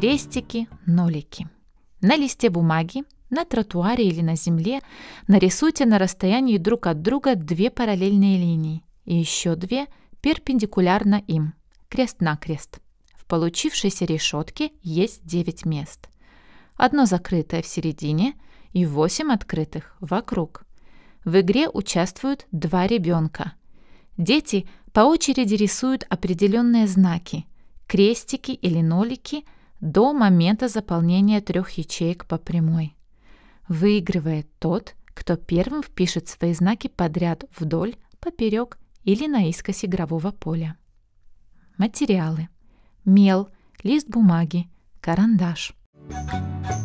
крестики, нолики. На листе бумаги, на тротуаре или на земле нарисуйте на расстоянии друг от друга две параллельные линии и еще две перпендикулярно им, крест-накрест. В получившейся решетке есть 9 мест. Одно закрытое в середине и 8 открытых вокруг. В игре участвуют два ребенка. Дети по очереди рисуют определенные знаки – крестики или нолики – до момента заполнения трех ячеек по прямой. Выигрывает тот, кто первым впишет свои знаки подряд вдоль, поперек или наискось игрового поля. Материалы. Мел, лист бумаги, карандаш. Thank you.